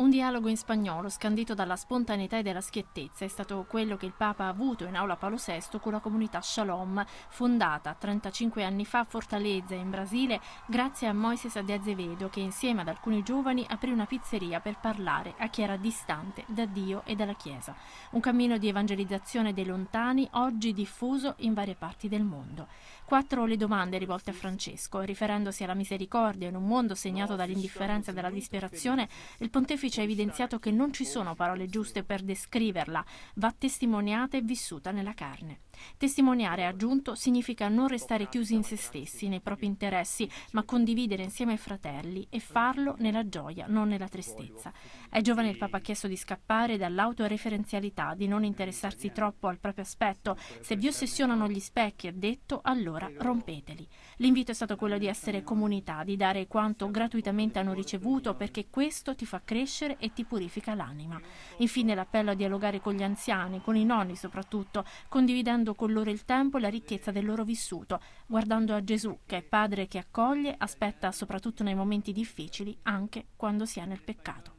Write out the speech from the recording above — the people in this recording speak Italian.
Un dialogo in spagnolo scandito dalla spontaneità e dalla schiettezza è stato quello che il Papa ha avuto in aula Paolo VI con la comunità Shalom, fondata 35 anni fa a Fortaleza, in Brasile, grazie a Moises de Azevedo che insieme ad alcuni giovani aprì una pizzeria per parlare a chi era distante da Dio e dalla Chiesa. Un cammino di evangelizzazione dei lontani, oggi diffuso in varie parti del mondo. Quattro le domande rivolte a Francesco, riferendosi alla misericordia in un mondo segnato dall'indifferenza e dalla disperazione, il pontefice ci ha evidenziato che non ci sono parole giuste per descriverla, va testimoniata e vissuta nella carne. Testimoniare, ha aggiunto, significa non restare chiusi in se stessi, nei propri interessi, ma condividere insieme ai fratelli e farlo nella gioia, non nella tristezza. Ai giovani il Papa ha chiesto di scappare dall'autoreferenzialità, di non interessarsi troppo al proprio aspetto. Se vi ossessionano gli specchi, ha detto, allora rompeteli. L'invito è stato quello di essere comunità, di dare quanto gratuitamente hanno ricevuto perché questo ti fa crescere crescere e ti purifica l'anima. Infine l'appello a dialogare con gli anziani, con i nonni soprattutto, condividendo con loro il tempo e la ricchezza del loro vissuto, guardando a Gesù che è padre che accoglie, aspetta soprattutto nei momenti difficili, anche quando si è nel peccato.